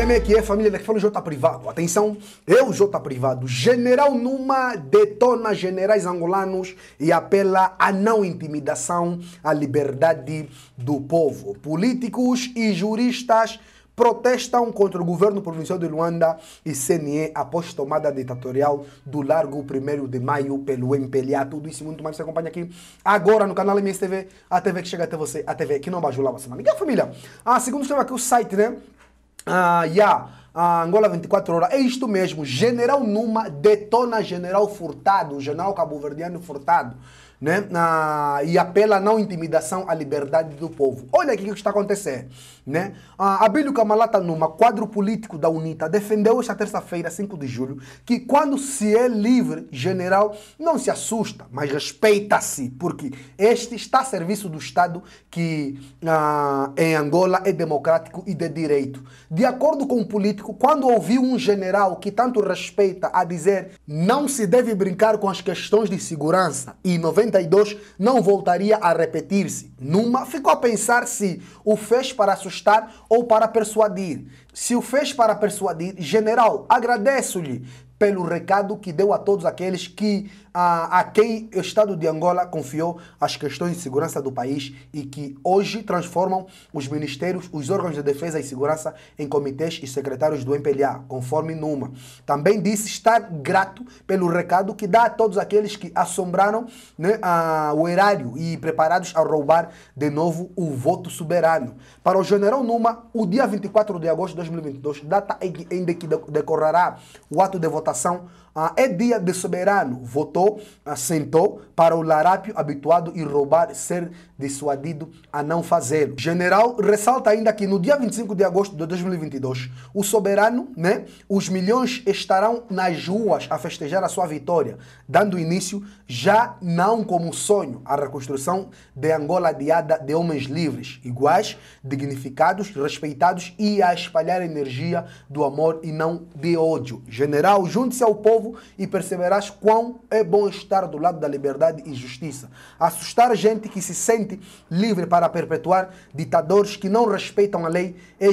é, que é, família, daqui fala o J Privado. Atenção, eu, J Privado, General Numa detona generais angolanos e apela à não intimidação à liberdade do povo. Políticos e juristas protestam contra o governo provincial de Luanda e CNE após tomada ditatorial do Largo 1 de Maio pelo MPLA. Tudo isso muito mais você acompanha aqui agora no canal MSTV, a TV que chega até você, a TV que não bajulava semana. Liga família! Ah, ah, você tema aqui o site, né? Ah, yeah. Ah, Angola 24 horas. É isto mesmo. General Numa detona General Furtado, General Cabo Verdeano Furtado né? Ah, e apela à não intimidação à liberdade do povo. Olha aqui o que está acontecendo. Né? Ah, Abílio Camalata Numa, quadro político da UNITA, defendeu esta terça-feira, 5 de julho, que quando se é livre, general, não se assusta, mas respeita-se, porque este está a serviço do Estado que ah, em Angola é democrático e de direito. De acordo com o político, quando ouviu um general que tanto respeita a dizer não se deve brincar com as questões de segurança e 90 não voltaria a repetir-se. Numa, ficou a pensar se o fez para assustar ou para persuadir. Se o fez para persuadir, general, agradeço-lhe pelo recado que deu a todos aqueles que a, quem o Estado de Angola confiou as questões de segurança do país e que hoje transformam os ministérios, os órgãos de defesa e segurança em comitês e secretários do MPLA, conforme Numa. Também disse estar grato pelo recado que dá a todos aqueles que assombraram né, a, o erário e preparados a roubar de novo o voto soberano. Para o general Numa, o dia 24 de agosto de 2022, data em que decorrerá o ato de votação é dia de soberano. Votou, assentou para o larápio habituado e roubar ser dissuadido a não fazê-lo. General ressalta ainda que no dia 25 de agosto de 2022, o soberano, né, os milhões estarão nas ruas a festejar a sua vitória, dando início já não como sonho à reconstrução de Angola adiada de homens livres, iguais, dignificados, respeitados e a espalhar a energia do amor e não de ódio. General, junte-se ao povo povo e perceberás quão é bom estar do lado da liberdade e justiça. Assustar gente que se sente livre para perpetuar ditadores que não respeitam a lei é,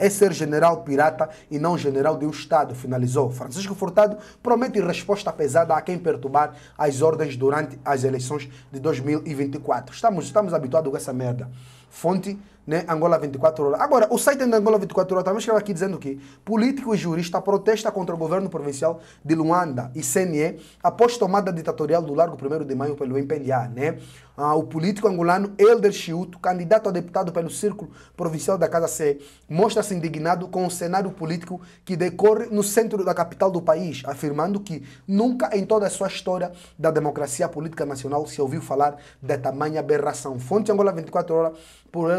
é ser general pirata e não general de um Estado, finalizou. Francisco Furtado promete resposta pesada a quem perturbar as ordens durante as eleições de 2024. Estamos, estamos habituados com essa merda. Fonte né? Angola 24 horas. Agora, o site da Angola 24 horas também escreve aqui dizendo que político e jurista protesta contra o governo provincial de Luanda e CNE após tomada ditatorial do Largo 1 de Maio pelo MPLA, né? Ah, o político angolano Elder Chiuto, candidato a deputado pelo Círculo Provincial da Casa C, mostra-se indignado com o cenário político que decorre no centro da capital do país, afirmando que nunca em toda a sua história da democracia política nacional se ouviu falar de tamanha aberração. Fonte Angola 24 Horas por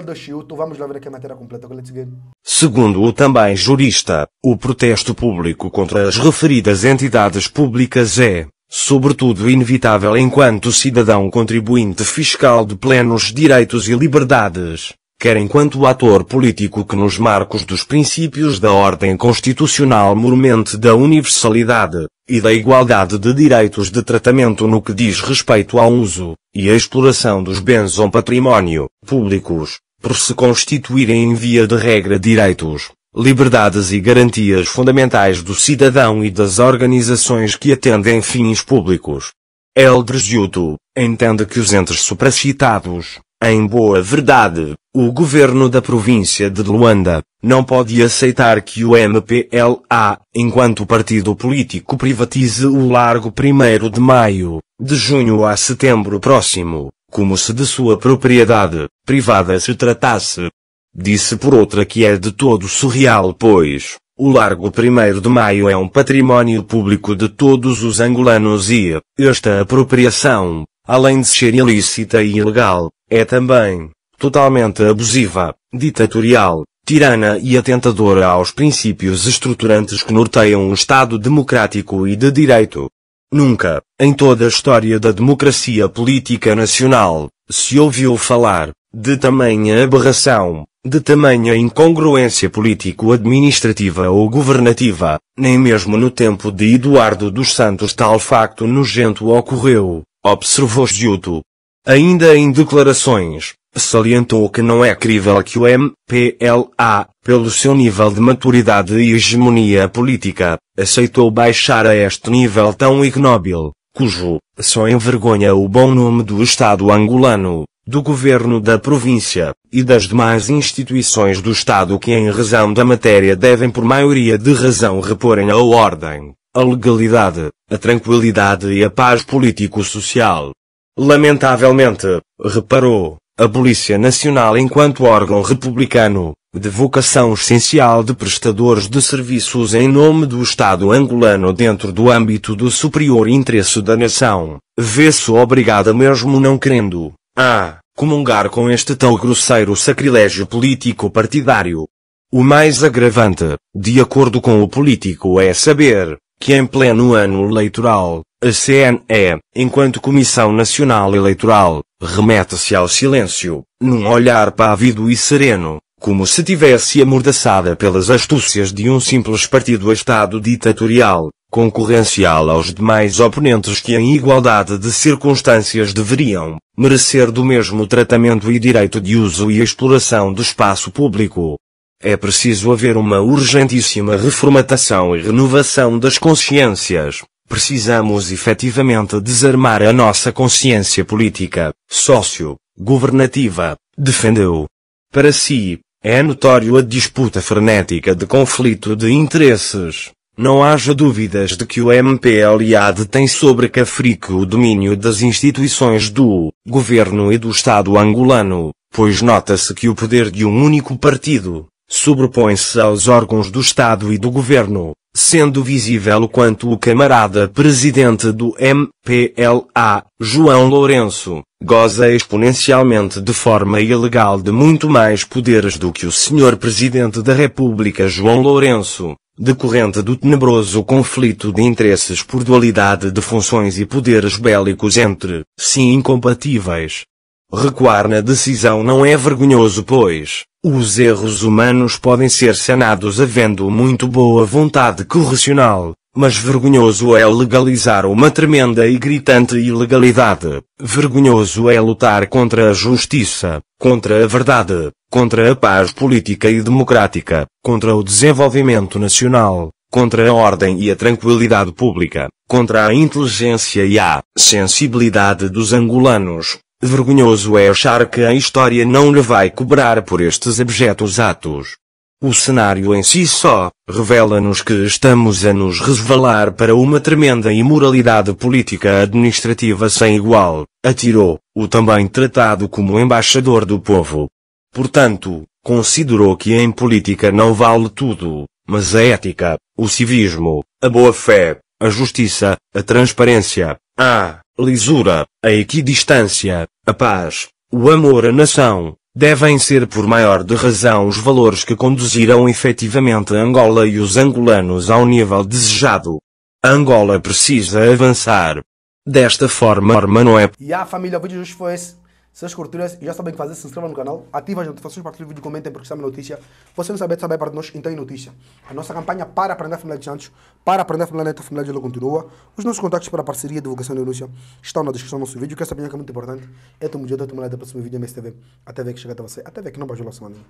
Vamos lá ver aqui a matéria completa. Let's Segundo o também jurista, o protesto público contra as referidas entidades públicas é, sobretudo, inevitável enquanto cidadão contribuinte fiscal de plenos direitos e liberdades, quer enquanto ator político que nos marcos dos princípios da ordem constitucional mormente da universalidade e da igualdade de direitos de tratamento no que diz respeito ao uso e à exploração dos bens ou património públicos, por se constituírem em via de regra direitos, liberdades e garantias fundamentais do cidadão e das organizações que atendem fins públicos. Eldres Yuto entende que os entes supracitados, em boa verdade, o governo da província de Luanda não pode aceitar que o MPLA, enquanto partido político, privatize o largo 1 de maio, de junho a setembro próximo, como se de sua propriedade privada se tratasse. Disse por outra que é de todo surreal, pois o largo 1 de maio é um património público de todos os angolanos e esta apropriação, além de ser ilícita e ilegal, é também totalmente abusiva, ditatorial, tirana e atentadora aos princípios estruturantes que norteiam um Estado democrático e de direito. Nunca, em toda a história da democracia política nacional, se ouviu falar, de tamanha aberração, de tamanha incongruência político-administrativa ou governativa, nem mesmo no tempo de Eduardo dos Santos tal facto nojento ocorreu, observou Giuto. Ainda em declarações, Salientou que não é crível que o MPLA, pelo seu nível de maturidade e hegemonia política, aceitou baixar a este nível tão ignóbil, cujo, só envergonha o bom nome do Estado angolano, do governo da província, e das demais instituições do Estado que em razão da matéria devem por maioria de razão reporem a ordem, a legalidade, a tranquilidade e a paz político-social. Lamentavelmente, reparou, a Polícia Nacional enquanto órgão republicano, de vocação essencial de prestadores de serviços em nome do Estado angolano dentro do âmbito do superior interesse da nação, vê-se obrigada mesmo não querendo, a, comungar com este tão grosseiro sacrilégio político partidário. O mais agravante, de acordo com o político, é saber, que em pleno ano eleitoral, a CNE, enquanto Comissão Nacional Eleitoral, remete-se ao silêncio, num olhar pávido e sereno, como se tivesse amordaçada pelas astúcias de um simples partido a Estado ditatorial, concorrencial aos demais oponentes que em igualdade de circunstâncias deveriam merecer do mesmo tratamento e direito de uso e exploração do espaço público. É preciso haver uma urgentíssima reformatação e renovação das consciências, Precisamos efetivamente desarmar a nossa consciência política, sócio-governativa, defendeu. Para si, é notório a disputa frenética de conflito de interesses. Não haja dúvidas de que o MPLA tem sobre Cafrique o domínio das instituições do governo e do Estado angolano, pois nota-se que o poder de um único partido sobrepõe-se aos órgãos do Estado e do governo, sendo visível o quanto o camarada presidente do MPLA, João Lourenço, goza exponencialmente de forma ilegal de muito mais poderes do que o senhor presidente da República João Lourenço, decorrente do tenebroso conflito de interesses por dualidade de funções e poderes bélicos entre sim incompatíveis, Recuar na decisão não é vergonhoso, pois os erros humanos podem ser sanados havendo muito boa vontade correcional, mas vergonhoso é legalizar uma tremenda e gritante ilegalidade. Vergonhoso é lutar contra a justiça, contra a verdade, contra a paz política e democrática, contra o desenvolvimento nacional, contra a ordem e a tranquilidade pública, contra a inteligência e a sensibilidade dos angolanos, Vergonhoso é achar que a história não lhe vai cobrar por estes abjetos atos. O cenário em si só, revela-nos que estamos a nos resvalar para uma tremenda imoralidade política administrativa sem igual, atirou, o também tratado como embaixador do povo. Portanto, considerou que em política não vale tudo, mas a ética, o civismo, a boa-fé, a justiça, a transparência, a lisura, a equidistância, a paz, o amor à nação, devem ser por maior de razão os valores que conduzirão efetivamente a Angola e os angolanos ao nível desejado. A Angola precisa avançar. Desta forma, não é. E a família, o vídeo foi esse. Se vocês e já sabem o que fazer, se inscrevam no canal, ativem as notificações, partilhem o vídeo, comentem porque estamos notícia. Você não sabe, sabe para nós, então é notícia. A nossa campanha para aprender a família de Santos, para aprender a família neta, a família de Lula continua. Os nossos contatos para a parceria, divulgação e denúncia estão na descrição do nosso vídeo, que essa opinião é muito importante. Eu tomo dia, eu tomo lá, até o próximo vídeo, MSTV. Até ver que chega até você, até ver que não bajou a semana.